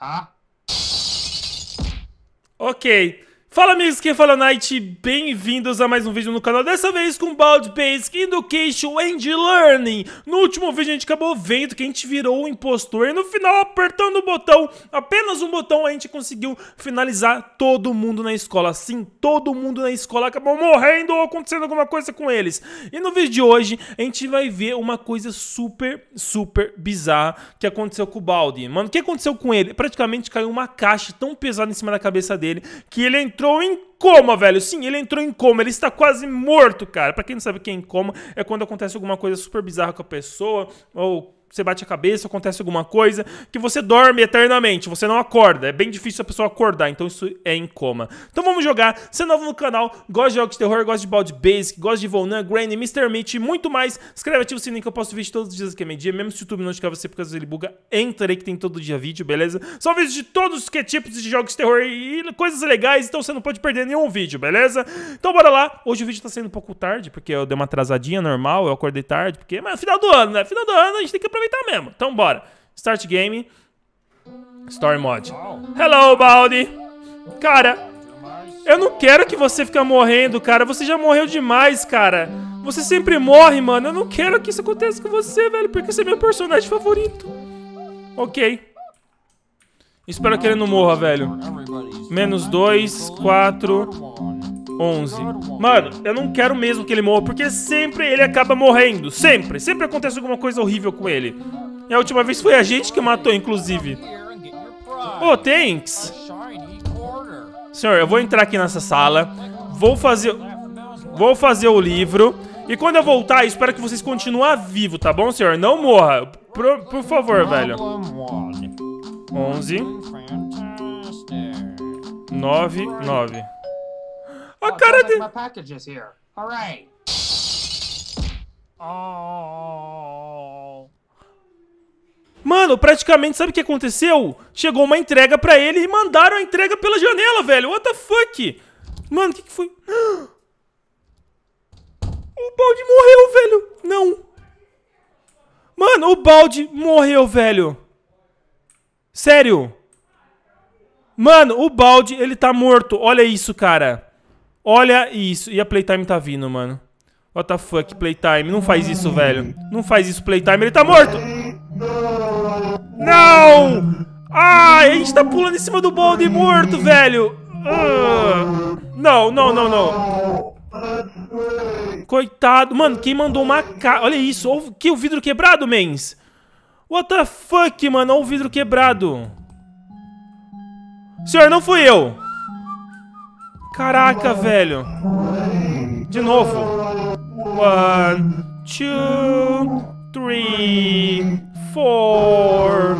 Ah. Ok. Fala amigos, quem fala é Night, bem-vindos a mais um vídeo no canal, dessa vez com Bald Basic Education and Learning. No último vídeo a gente acabou vendo que a gente virou o impostor e no final apertando o botão, apenas um botão, a gente conseguiu finalizar todo mundo na escola. Sim, todo mundo na escola acabou morrendo ou acontecendo alguma coisa com eles. E no vídeo de hoje a gente vai ver uma coisa super, super bizarra que aconteceu com o Bald. Mano, o que aconteceu com ele? Praticamente caiu uma caixa tão pesada em cima da cabeça dele que ele entrou entrou em coma, velho. Sim, ele entrou em coma. Ele está quase morto, cara. Para quem não sabe o que é em coma, é quando acontece alguma coisa super bizarra com a pessoa, ou você bate a cabeça, acontece alguma coisa, que você dorme eternamente, você não acorda. É bem difícil a pessoa acordar, então isso é em coma. Então vamos jogar. Se é novo no canal, gosta de jogos de terror, gosta de Bald Basic, gosta de Volnan, Granny, Mr. Meat e muito mais, escreve ativo o sininho que eu posto vídeo todos os dias aqui é meio-dia. Mesmo se o YouTube não notificar você às vezes ele buga, entra aí que tem todo dia vídeo, beleza? São vídeos de todos que tipos de jogos de terror e coisas legais, então você não pode perder nenhum vídeo, beleza? Então bora lá. Hoje o vídeo tá saindo um pouco tarde, porque eu dei uma atrasadinha normal, eu acordei tarde, porque é final do ano, né? Final do ano a gente tem que aproveitar mesmo. Então bora. Start game. Story mod. Hello, Baldi. Cara, eu não quero que você fique morrendo, cara. Você já morreu demais, cara. Você sempre morre, mano. Eu não quero que isso aconteça com você, velho, porque você é meu personagem favorito. Ok. Espero que ele não morra, velho. Menos dois, quatro... 11. Mano, eu não quero mesmo que ele morra, porque sempre ele acaba morrendo. Sempre. Sempre acontece alguma coisa horrível com ele. E a última vez foi a gente que matou, inclusive. Oh, thanks. Senhor, eu vou entrar aqui nessa sala. Vou fazer... Vou fazer o livro. E quando eu voltar, espero que vocês continuem vivos, tá bom, senhor? Não morra. Por, por favor, velho. 11. 9, 9. A oh, cara dele. Right. Oh. Mano, praticamente, sabe o que aconteceu? Chegou uma entrega pra ele e mandaram a entrega pela janela, velho. What the fuck? Mano, o que, que foi? O balde morreu, velho. Não. Mano, o balde morreu, velho. Sério. Mano, o balde, ele tá morto. Olha isso, cara. Olha isso. E a playtime tá vindo, mano. What the fuck, playtime. Não faz isso, velho. Não faz isso, playtime. Ele tá morto. Não! Ai, a gente tá pulando em cima do Bold morto, velho. Uh. Não, não, não, não. Coitado. Mano, quem mandou uma ca... Olha isso. que o vidro quebrado, mens. What the fuck, mano. Olha o vidro quebrado. Senhor, não fui eu. Caraca, velho. De novo. One, two, three, four.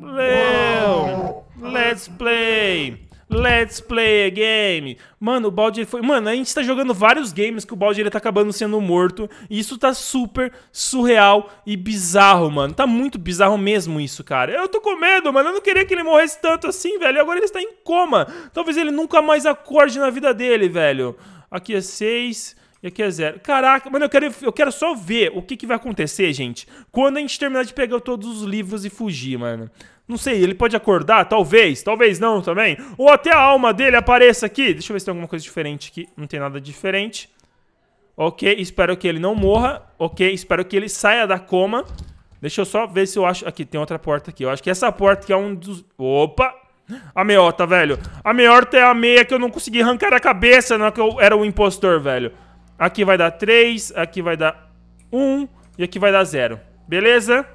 Leo, let's play. Let's play a game. Mano, o balde foi. Mano, a gente tá jogando vários games que o balde ele tá acabando sendo morto. E isso tá super surreal e bizarro, mano. Tá muito bizarro mesmo isso, cara. Eu tô com medo, mano. Eu não queria que ele morresse tanto assim, velho. E agora ele está em coma. Talvez ele nunca mais acorde na vida dele, velho. Aqui é 6. E aqui é zero. Caraca, mano, eu quero, eu quero só ver o que, que vai acontecer, gente, quando a gente terminar de pegar todos os livros e fugir, mano. Não sei, ele pode acordar? Talvez, talvez não também. Ou até a alma dele apareça aqui. Deixa eu ver se tem alguma coisa diferente aqui. Não tem nada diferente. Ok, espero que ele não morra. Ok, espero que ele saia da coma. Deixa eu só ver se eu acho... Aqui, tem outra porta aqui. Eu acho que essa porta aqui é um dos... Opa! A meiota, velho. A meiota é a meia que eu não consegui arrancar a cabeça na que eu era o impostor, velho. Aqui vai dar 3, aqui vai dar 1 e aqui vai dar 0. Beleza?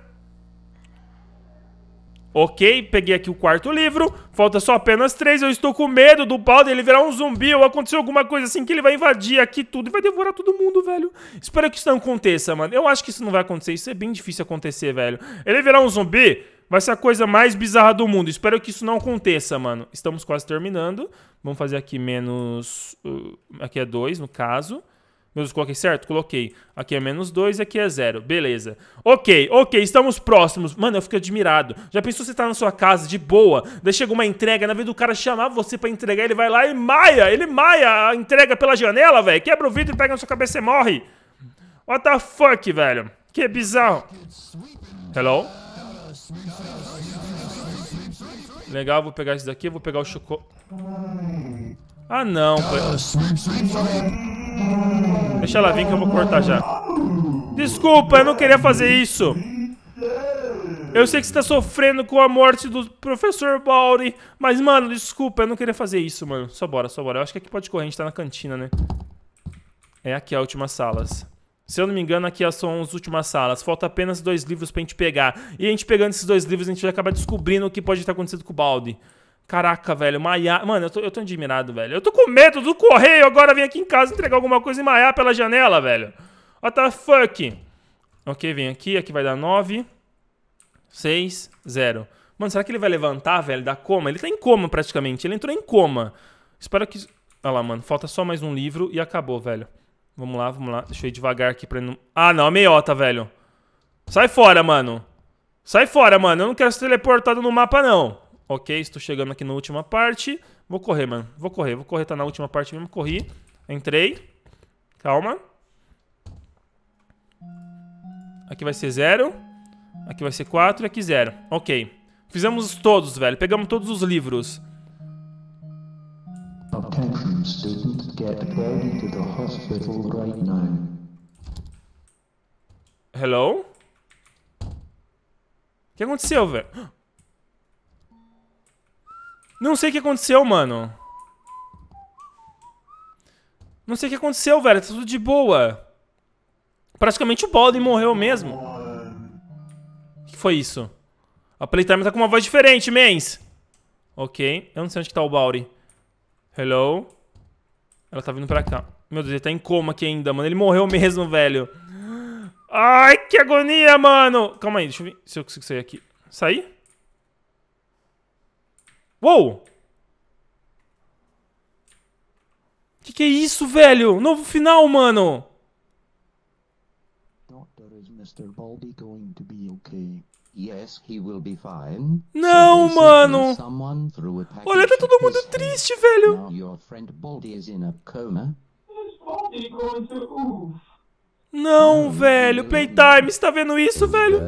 Ok, peguei aqui o quarto livro. Falta só apenas três. Eu estou com medo do pau dele virar um zumbi ou acontecer alguma coisa assim que ele vai invadir aqui tudo e vai devorar todo mundo, velho. Espero que isso não aconteça, mano. Eu acho que isso não vai acontecer. Isso é bem difícil acontecer, velho. Ele virar um zumbi vai ser a coisa mais bizarra do mundo. Espero que isso não aconteça, mano. Estamos quase terminando. Vamos fazer aqui menos... Uh, aqui é dois, no caso. Meus coloquei certo? Coloquei. Aqui é menos 2 aqui é 0. Beleza. Ok, ok, estamos próximos. Mano, eu fico admirado. Já pensou você tá na sua casa, de boa, daí chega uma entrega, na vez do cara chamar você pra entregar, ele vai lá e maia, ele maia a entrega pela janela, velho. Quebra o vidro e pega na sua cabeça e morre. What the fuck, velho? Que bizarro. Hello? Legal, vou pegar isso daqui, vou pegar o chocolate. Ah, não. Foi... Deixa ela vir que eu vou cortar já. Desculpa, eu não queria fazer isso. Eu sei que você tá sofrendo com a morte do professor Bauri, mas, mano, desculpa, eu não queria fazer isso, mano. Só bora, só bora. Eu acho que aqui pode correr, a gente tá na cantina, né? É aqui a última salas. Se eu não me engano, aqui são as últimas salas. Falta apenas dois livros pra gente pegar. E a gente pegando esses dois livros, a gente vai acabar descobrindo o que pode estar acontecendo com o Baldi. Caraca, velho, Maia. Mano, eu tô, eu tô admirado, velho. Eu tô com medo do correio agora vir aqui em casa entregar alguma coisa e Maia pela janela, velho. What the fuck? Ok, vem aqui. Aqui vai dar 9. 6, 0. Mano, será que ele vai levantar, velho, da coma? Ele tá em coma praticamente. Ele entrou em coma. Espero que... Olha lá, mano. Falta só mais um livro e acabou, velho. Vamos lá, vamos lá. Deixa eu ir devagar aqui pra não... Ah, não. A meiota, velho. Sai fora, mano. Sai fora, mano. Eu não quero ser teleportado no mapa, não. Ok, estou chegando aqui na última parte. Vou correr, mano. Vou correr, vou correr. Tá na última parte mesmo. Corri. Entrei. Calma. Aqui vai ser zero. Aqui vai ser quatro e aqui zero. Ok. Fizemos todos, velho. Pegamos todos os livros. Attention, student. Get ready to the hospital right now. Hello? O que aconteceu, velho? Não sei o que aconteceu, mano. Não sei o que aconteceu, velho. Tá tudo de boa. Praticamente o Baldwin morreu mesmo. O que foi isso? A Playtime tá com uma voz diferente, mens. Ok. Eu não sei onde que tá o Baldi. Hello. Ela tá vindo pra cá. Meu Deus, ele tá em coma aqui ainda, mano. Ele morreu mesmo, velho. Ai, que agonia, mano. Calma aí, deixa eu ver se eu consigo sair aqui. Sair? Uou! Que que é isso, velho? Novo final, mano! Não, mano! Olha, tá todo mundo triste, velho! Não, velho! Playtime, está vendo isso, velho?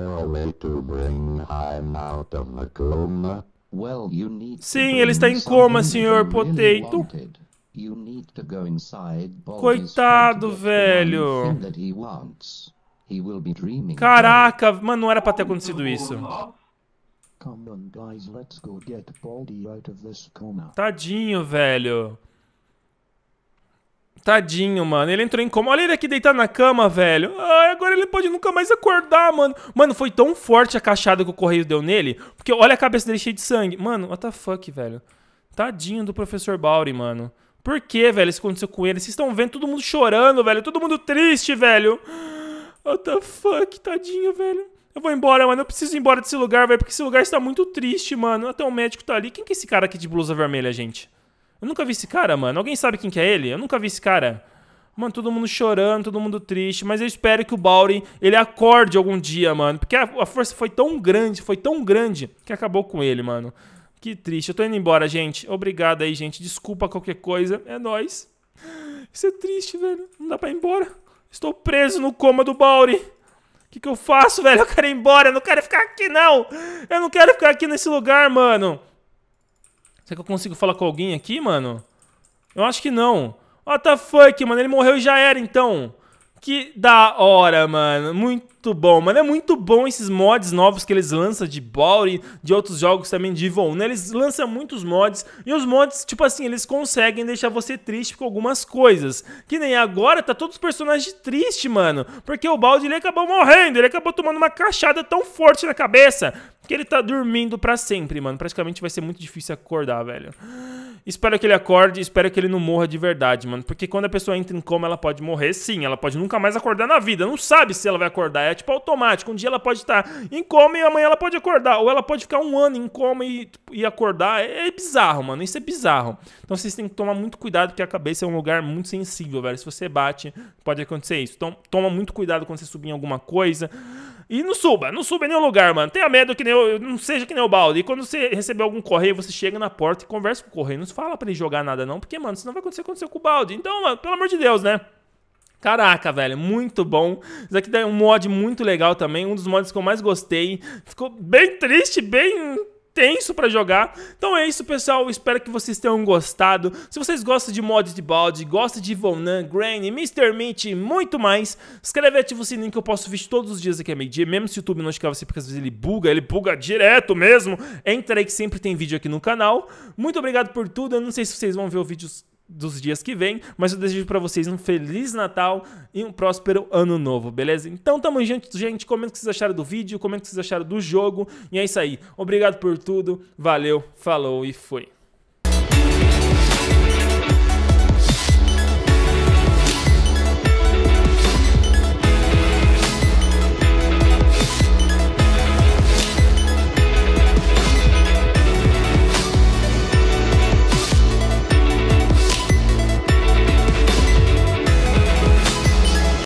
Sim, ele está em coma, Sr. Potato. Coitado, velho. Caraca, mano, não era pra ter acontecido isso. Tadinho, velho. Tadinho, mano. Ele entrou em coma. Olha ele aqui deitado na cama, velho. Ai, agora ele pode nunca mais acordar, mano. Mano, foi tão forte a cachada que o correio deu nele. Porque olha a cabeça dele cheia de sangue. Mano, what the fuck, velho. Tadinho do professor Bauri, mano. Por que, velho, isso aconteceu com ele? Vocês estão vendo todo mundo chorando, velho. Todo mundo triste, velho. What the fuck, tadinho, velho. Eu vou embora, mano. Eu preciso ir embora desse lugar, velho. Porque esse lugar está muito triste, mano. Até o médico tá ali. Quem que é esse cara aqui de blusa vermelha, gente? Eu nunca vi esse cara, mano. Alguém sabe quem que é ele? Eu nunca vi esse cara. Mano, todo mundo chorando, todo mundo triste. Mas eu espero que o Bauri, ele acorde algum dia, mano. Porque a, a, força foi tão grande, foi tão grande, que acabou com ele, mano. Que triste. Eu tô indo embora, gente. Obrigado aí, gente. Desculpa qualquer coisa. É nóis. Isso é triste, velho. Não dá pra ir embora. Estou preso no coma do Bauri. O que, que eu faço, velho? Eu quero ir embora. Eu não quero ficar aqui, não. Eu não quero ficar aqui nesse lugar, mano. Será que eu consigo falar com alguém aqui, mano? Eu acho que não. What the fuck, mano? Ele morreu e já era, então. Que da hora, mano. Muito bom. Mano, é muito bom esses mods novos que eles lançam de Bowry, de outros jogos também de Evil 1, né? Eles lançam muitos mods e os mods, tipo assim, eles conseguem deixar você triste com algumas coisas. Que nem agora tá todos os personagens tristes, mano. Porque o Baldi, ele acabou morrendo, ele acabou tomando uma cachada tão forte na cabeça que ele tá dormindo para sempre, mano. Praticamente vai ser muito difícil acordar, velho. Espero que ele acorde, espero que ele não morra de verdade, mano. Porque quando a pessoa entra em coma, ela pode morrer, sim. Ela pode nunca mais acordar na vida. Não sabe se ela vai acordar. É tipo automático. Um dia ela pode estar em coma e amanhã ela pode acordar. Ou ela pode ficar um ano em coma e, e acordar. É, é bizarro, mano. Isso é bizarro. Então vocês têm que tomar muito cuidado, porque a cabeça é um lugar muito sensível, velho. Se você bate, pode acontecer isso. Então toma muito cuidado quando você subir em alguma coisa. E não suba, não suba em nenhum lugar, mano. Tenha medo que nem eu, não seja que nem o balde. E quando você receber algum correio, você chega na porta e conversa com o correio. Não fala para ele jogar nada, não, porque, mano, senão vai acontecer o que aconteceu com o balde. Então, mano, pelo amor de Deus, né? Caraca, velho, muito bom. Isso aqui é um mod muito legal também, um dos mods que eu mais gostei. Ficou bem triste, bem tenso para jogar. Então é isso, pessoal. Espero que vocês tenham gostado. Se vocês gostam de mods de balde, gostam de Vonan, Granny, Mr. Mint e muito mais, escreve e ativa o sininho que eu posto vídeo todos os dias aqui a meio-dia. Mesmo se o YouTube não notificar você, porque às vezes ele buga, ele buga direto mesmo. Entra aí que sempre tem vídeo aqui no canal. Muito obrigado por tudo. Eu não sei se vocês vão ver o vídeo dos dias que vem, mas eu desejo para vocês um feliz Natal e um próspero ano novo, beleza? Então tamo junto, gente. Comenta o que vocês acharam do vídeo, comenta o que vocês acharam do jogo. E é isso aí. Obrigado por tudo. Valeu, falou e fui.